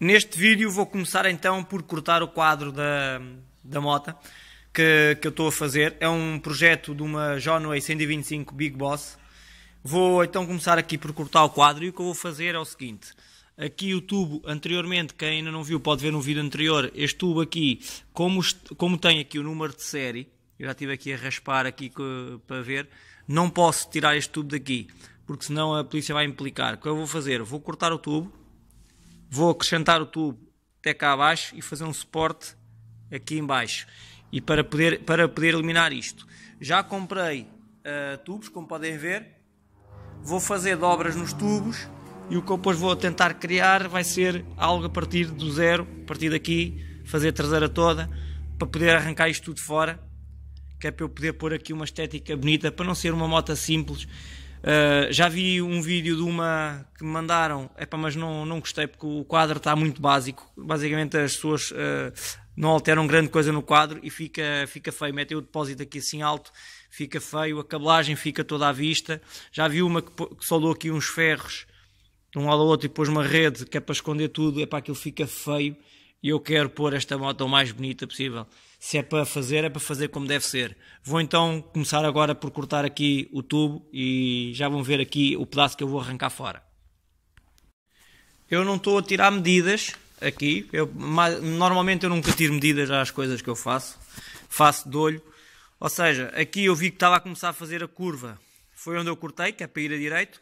Neste vídeo vou começar então por cortar o quadro da, da mota que, que eu estou a fazer. É um projeto de uma Johnway 125 Big Boss. Vou então começar aqui por cortar o quadro e o que eu vou fazer é o seguinte. Aqui o tubo anteriormente, quem ainda não viu pode ver no vídeo anterior, este tubo aqui, como, como tem aqui o número de série, eu já estive aqui a raspar aqui para ver, não posso tirar este tubo daqui, porque senão a polícia vai implicar. O que eu vou fazer? Vou cortar o tubo, vou acrescentar o tubo até cá abaixo e fazer um suporte aqui embaixo e para poder, para poder eliminar isto. Já comprei uh, tubos, como podem ver, vou fazer dobras nos tubos e o que eu depois vou tentar criar vai ser algo a partir do zero, a partir daqui, fazer a traseira toda, para poder arrancar isto tudo fora, que é para eu poder pôr aqui uma estética bonita, para não ser uma moto simples Uh, já vi um vídeo de uma que me mandaram, epá, mas não, não gostei porque o quadro está muito básico. Basicamente as pessoas uh, não alteram grande coisa no quadro e fica, fica feio. Metem o depósito aqui assim alto, fica feio, a cabelagem fica toda à vista. Já vi uma que, que soldou aqui uns ferros de um lado ao outro e pôs uma rede que é para esconder tudo, é para aquilo fica feio. E eu quero pôr esta moto o mais bonita possível se é para fazer, é para fazer como deve ser. Vou então começar agora por cortar aqui o tubo e já vão ver aqui o pedaço que eu vou arrancar fora. Eu não estou a tirar medidas aqui, eu, normalmente eu nunca tiro medidas às coisas que eu faço, faço de olho, ou seja, aqui eu vi que estava a começar a fazer a curva, foi onde eu cortei, que é para ir a direito,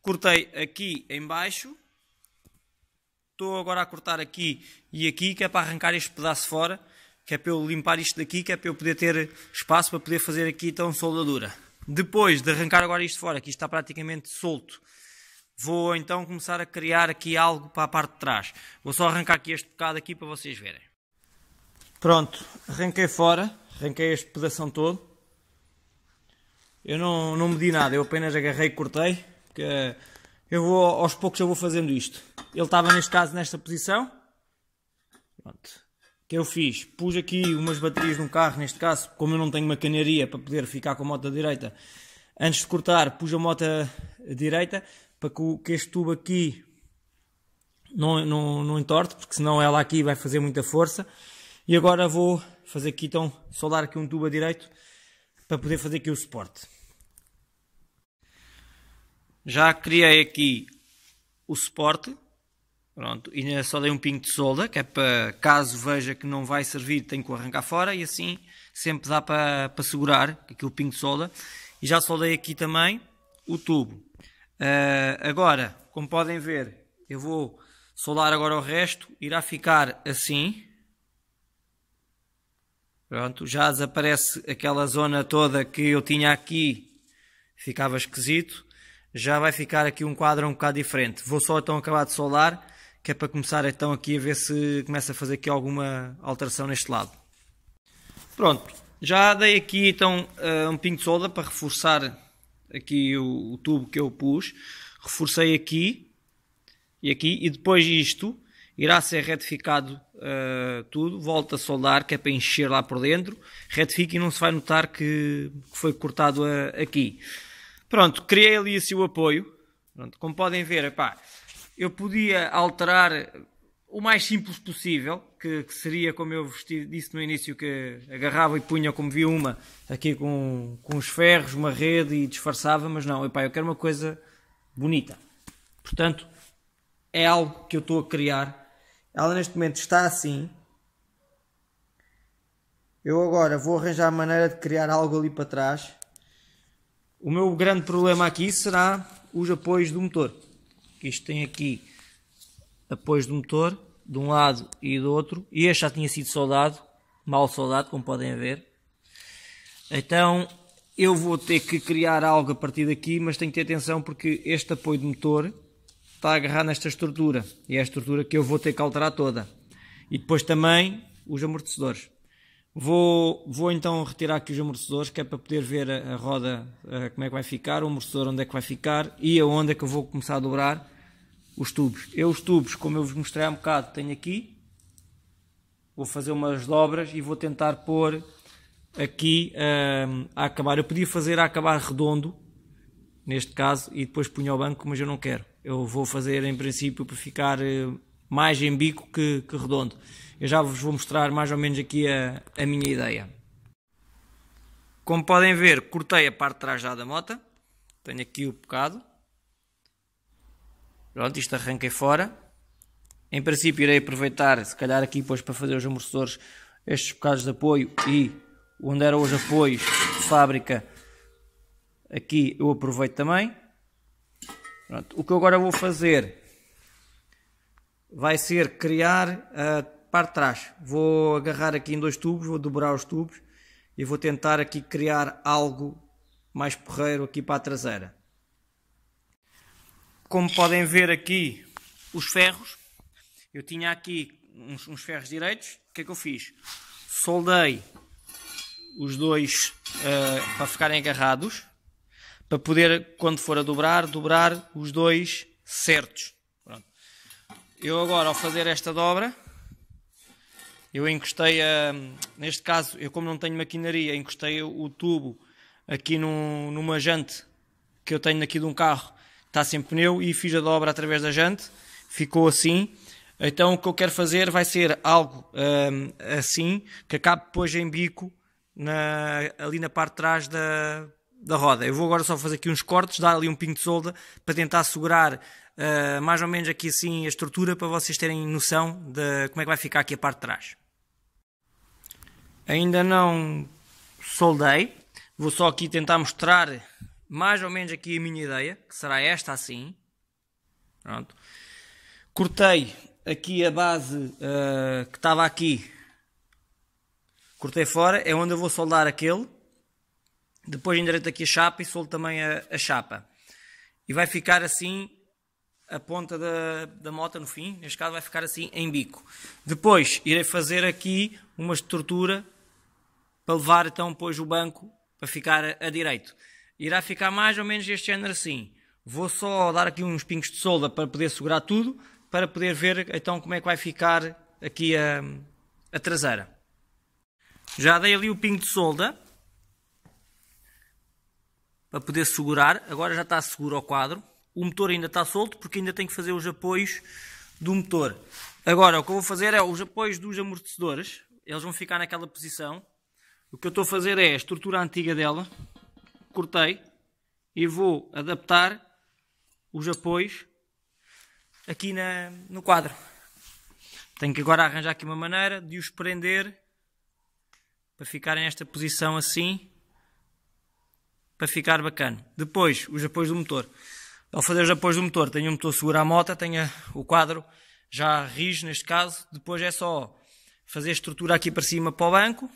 cortei aqui em baixo, estou agora a cortar aqui e aqui, que é para arrancar este pedaço fora, que é para eu limpar isto daqui, que é para eu poder ter espaço para poder fazer aqui então soldadura. Depois de arrancar agora isto fora, que isto está praticamente solto, vou então começar a criar aqui algo para a parte de trás. Vou só arrancar aqui este bocado aqui para vocês verem. Pronto, arranquei fora, arranquei este pedaço todo. Eu não, não medi nada, eu apenas agarrei e cortei, porque eu vou, aos poucos eu vou fazendo isto. Ele estava neste caso nesta posição. Pronto que eu fiz, pus aqui umas baterias num carro, neste caso, como eu não tenho uma canaria para poder ficar com a moto direita, antes de cortar, pus a moto direita para que este tubo aqui não, não, não entorte, porque senão ela aqui vai fazer muita força. E agora vou fazer aqui, então, soldar aqui um tubo a direito para poder fazer aqui o suporte. Já criei aqui o suporte Pronto, e ainda só dei um pingo de solda, que é para caso veja que não vai servir, tenho que arrancar fora e assim sempre dá para, para segurar aquele pingo de solda. E já soldei aqui também o tubo. Uh, agora, como podem ver, eu vou soldar agora o resto, irá ficar assim. Pronto, já desaparece aquela zona toda que eu tinha aqui, ficava esquisito. Já vai ficar aqui um quadro um bocado diferente. Vou só então acabar de soldar que é para começar então aqui a ver se começa a fazer aqui alguma alteração neste lado. Pronto, já dei aqui então eh, um pingo de solda para reforçar aqui o, o tubo que eu pus. Reforcei aqui e aqui e depois isto irá ser retificado uh, tudo. Volta a soldar que é para encher lá por dentro. Retifique e não se vai notar que, que foi cortado a, eh, aqui. Pronto, criei ali assim o apoio. Pronto, como podem ver, epá, eu podia alterar o mais simples possível, que, que seria como eu vesti, disse no início, que agarrava e punha como vi uma, aqui com, com os ferros, uma rede e disfarçava, mas não, epá, eu quero uma coisa bonita. Portanto, é algo que eu estou a criar. Ela neste momento está assim. Eu agora vou arranjar a maneira de criar algo ali para trás. O meu grande problema aqui será os apoios do motor que isto tem aqui apoios do motor, de um lado e do outro, e este já tinha sido soldado, mal soldado, como podem ver. Então, eu vou ter que criar algo a partir daqui, mas tenho que ter atenção porque este apoio de motor está a agarrar nesta estrutura. E é a estrutura que eu vou ter que alterar toda. E depois também os amortecedores. Vou, vou então retirar aqui os amortecedores, que é para poder ver a, a roda a, como é que vai ficar, o amortecedor onde é que vai ficar e aonde é que eu vou começar a dobrar os tubos. Eu os tubos, como eu vos mostrei há um bocado, tenho aqui. Vou fazer umas dobras e vou tentar pôr aqui hum, a acabar. Eu podia fazer a acabar redondo, neste caso, e depois punho ao banco, mas eu não quero. Eu vou fazer em princípio para ficar eh, mais em bico que, que redondo. Eu já vos vou mostrar mais ou menos aqui a, a minha ideia. Como podem ver, cortei a parte de trás da moto. Tenho aqui o bocado Pronto, isto arranquei fora. Em princípio irei aproveitar, se calhar aqui depois para fazer os amortecedores, estes bocados de apoio e onde eram os apoios de fábrica, aqui eu aproveito também. Pronto, o que eu agora vou fazer vai ser criar a parte de trás. Vou agarrar aqui em dois tubos, vou dobrar os tubos e vou tentar aqui criar algo mais porreiro aqui para a traseira. Como podem ver aqui, os ferros. Eu tinha aqui uns, uns ferros direitos. O que é que eu fiz? Soldei os dois uh, para ficarem agarrados. Para poder, quando for a dobrar, dobrar os dois certos. Pronto. Eu agora, ao fazer esta dobra, eu encostei a, neste caso, eu como não tenho maquinaria, encostei o tubo aqui no, numa jante que eu tenho aqui de um carro está sem pneu e fiz a dobra através da jante, ficou assim. Então o que eu quero fazer vai ser algo hum, assim, que acabe depois em bico na, ali na parte de trás da, da roda. Eu vou agora só fazer aqui uns cortes, dar ali um pingo de solda para tentar segurar uh, mais ou menos aqui assim a estrutura para vocês terem noção de como é que vai ficar aqui a parte de trás. Ainda não soldei, vou só aqui tentar mostrar mais ou menos aqui a minha ideia, que será esta assim. Pronto. Cortei aqui a base uh, que estava aqui. Cortei fora, é onde eu vou soldar aquele. Depois endireito aqui a chapa e soldo também a, a chapa. E vai ficar assim a ponta da, da mota no fim, neste caso vai ficar assim em bico. Depois irei fazer aqui uma estrutura para levar então depois o banco para ficar a, a direito irá ficar mais ou menos este género assim. Vou só dar aqui uns pingos de solda para poder segurar tudo, para poder ver então como é que vai ficar aqui a, a traseira. Já dei ali o pingo de solda para poder segurar. Agora já está seguro ao quadro. O motor ainda está solto porque ainda tenho que fazer os apoios do motor. Agora o que eu vou fazer é os apoios dos amortecedores. Eles vão ficar naquela posição. O que eu estou a fazer é a estrutura antiga dela, cortei e vou adaptar os apoios aqui na, no quadro. Tenho que agora arranjar aqui uma maneira de os prender para ficar nesta posição assim, para ficar bacana. Depois, os apoios do motor. Ao fazer os apoios do motor, tenho o motor seguro à moto, tenho o quadro já rijo neste caso, depois é só fazer a estrutura aqui para cima para o banco,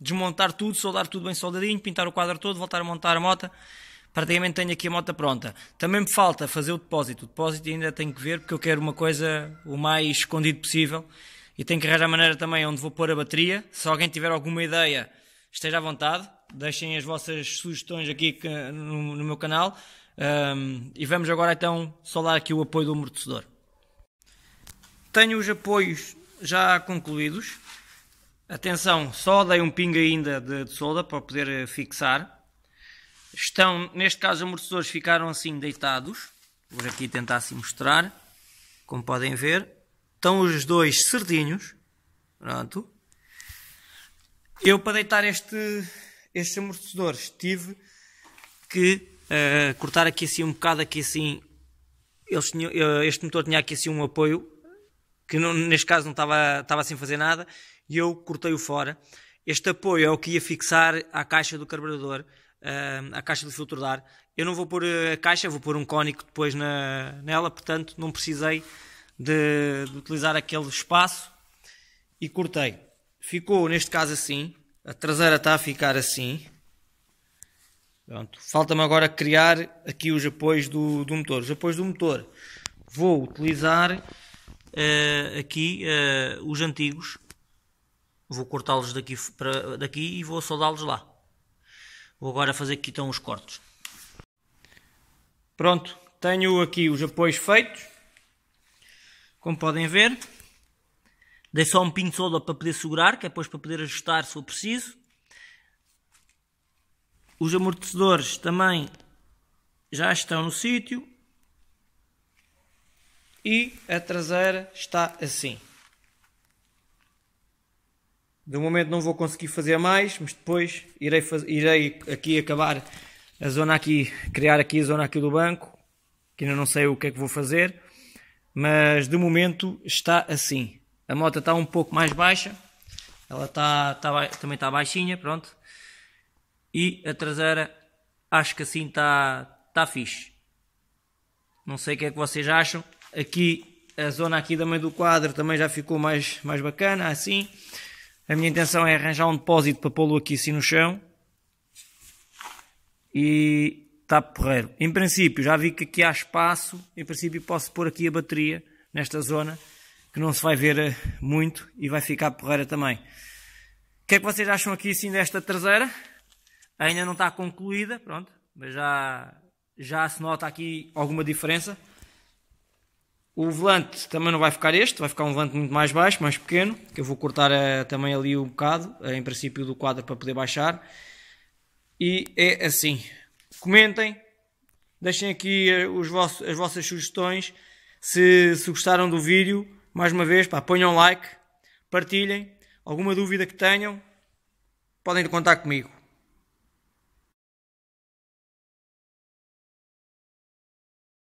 desmontar tudo, soldar tudo bem soldadinho, pintar o quadro todo, voltar a montar a moto. Praticamente tenho aqui a moto pronta. Também me falta fazer o depósito. O depósito ainda tenho que ver porque eu quero uma coisa o mais escondido possível e tenho que arranjar a maneira também onde vou pôr a bateria. Se alguém tiver alguma ideia, esteja à vontade. Deixem as vossas sugestões aqui no, no meu canal. Um, e vamos agora então soldar aqui o apoio do amortecedor. Tenho os apoios já concluídos. Atenção, só dei um pingo ainda de, de solda para poder eh, fixar. Estão, neste caso, os amortecedores ficaram assim deitados. Vou aqui tentar assim mostrar. Como podem ver, estão os dois certinhos. Pronto. Eu, para deitar este, estes amortecedores, tive que uh, cortar aqui assim um bocado, aqui assim. Tinham, eh, este motor tinha aqui assim um apoio que não, neste caso não estava, estava sem fazer nada, e eu cortei-o fora. Este apoio é o que ia fixar a caixa do carburador, a ah, caixa do filtro de ar. Eu não vou pôr ah, a caixa, vou pôr um cónico depois na, nela, portanto não precisei de, de utilizar aquele espaço e cortei. Ficou neste caso assim, a traseira está a ficar assim. Falta-me agora criar aqui os apoios do, do motor. Os apoios do motor vou utilizar uh, aqui uh, os antigos. Vou cortá-los daqui, para, daqui e vou soldá-los lá. Vou agora fazer aqui então os cortes. Pronto, tenho aqui os apoios feitos. Como podem ver. Dei só um pinho de solda para poder segurar, que é depois para poder ajustar se for preciso. Os amortecedores também já estão no sítio e a traseira está assim. De momento não vou conseguir fazer mais, mas depois irei, fazer, irei aqui acabar a zona aqui, criar aqui a zona aqui do banco, que ainda não sei o que é que vou fazer, mas de momento está assim. A moto está um pouco mais baixa, ela está, está também está baixinha, pronto. E a traseira acho que assim está, está fixe. Não sei o que é que vocês acham. Aqui, a zona aqui meio do quadro também já ficou mais, mais bacana, assim. A minha intenção é arranjar um depósito para pô-lo aqui assim no chão. E está porreiro. Em princípio, já vi que aqui há espaço. Em princípio posso pôr aqui a bateria nesta zona. Que não se vai ver eh, muito e vai ficar porreira também. O que é que vocês acham aqui assim desta traseira? Ainda não está concluída, pronto. Mas já, já se nota aqui alguma diferença. O volante também não vai ficar este, vai ficar um volante muito mais baixo, mais pequeno, que eu vou cortar a, eh, também ali um bocado, a, eh, em princípio do quadro para poder baixar. E é assim. Comentem, deixem aqui eh, as vossas sugestões. Se, se, gostaram do vídeo, mais uma vez, pá, ponham like, partilhem. Alguma dúvida que tenham, podem contar comigo.